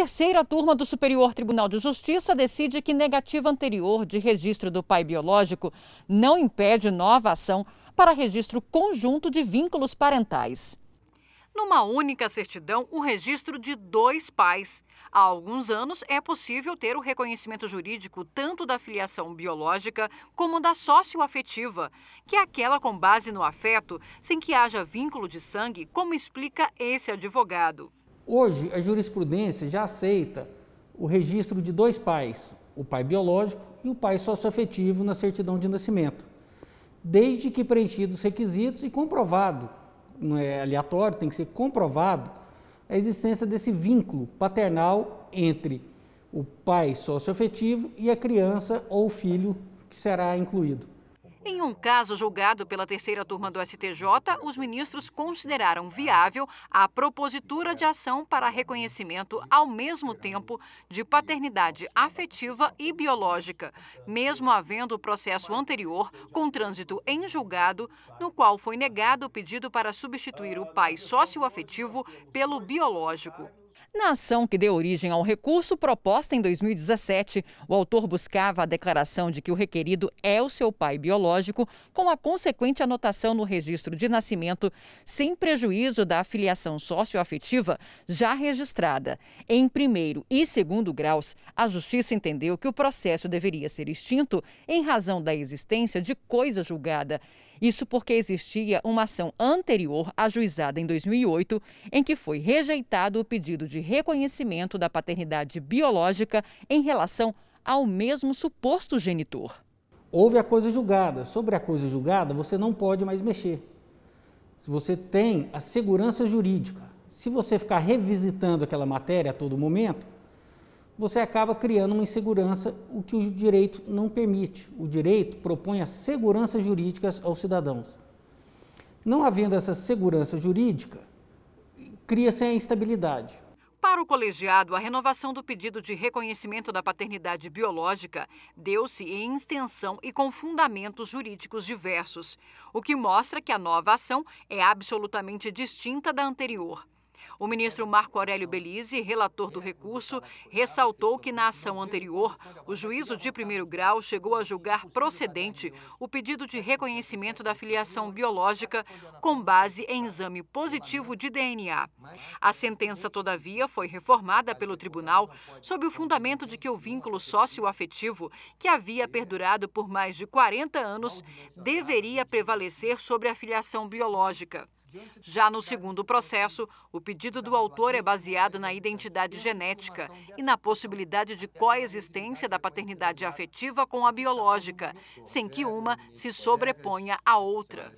terceira turma do Superior Tribunal de Justiça decide que negativa anterior de registro do pai biológico não impede nova ação para registro conjunto de vínculos parentais. Numa única certidão, o registro de dois pais. Há alguns anos é possível ter o reconhecimento jurídico tanto da filiação biológica como da socioafetiva, que é aquela com base no afeto, sem que haja vínculo de sangue, como explica esse advogado. Hoje, a jurisprudência já aceita o registro de dois pais, o pai biológico e o pai socioafetivo na certidão de nascimento, desde que preenchidos os requisitos e comprovado, não é aleatório, tem que ser comprovado a existência desse vínculo paternal entre o pai socioafetivo e a criança ou filho que será incluído. Em um caso julgado pela terceira turma do STJ, os ministros consideraram viável a propositura de ação para reconhecimento, ao mesmo tempo, de paternidade afetiva e biológica, mesmo havendo o processo anterior, com trânsito em julgado, no qual foi negado o pedido para substituir o pai socioafetivo pelo biológico. Na ação que deu origem ao recurso proposta em 2017, o autor buscava a declaração de que o requerido é o seu pai biológico, com a consequente anotação no registro de nascimento, sem prejuízo da afiliação socioafetiva já registrada. Em primeiro e segundo graus, a Justiça entendeu que o processo deveria ser extinto em razão da existência de coisa julgada isso porque existia uma ação anterior, ajuizada em 2008, em que foi rejeitado o pedido de reconhecimento da paternidade biológica em relação ao mesmo suposto genitor. Houve a coisa julgada. Sobre a coisa julgada, você não pode mais mexer. Você tem a segurança jurídica. Se você ficar revisitando aquela matéria a todo momento, você acaba criando uma insegurança, o que o direito não permite. O direito propõe as seguranças jurídicas aos cidadãos. Não havendo essa segurança jurídica, cria-se a instabilidade. Para o colegiado, a renovação do pedido de reconhecimento da paternidade biológica deu-se em extensão e com fundamentos jurídicos diversos, o que mostra que a nova ação é absolutamente distinta da anterior. O ministro Marco Aurélio Belize, relator do recurso, ressaltou que na ação anterior, o juízo de primeiro grau chegou a julgar procedente o pedido de reconhecimento da filiação biológica com base em exame positivo de DNA. A sentença, todavia, foi reformada pelo tribunal sob o fundamento de que o vínculo socioafetivo, que havia perdurado por mais de 40 anos, deveria prevalecer sobre a filiação biológica. Já no segundo processo, o pedido do autor é baseado na identidade genética e na possibilidade de coexistência da paternidade afetiva com a biológica, sem que uma se sobreponha à outra.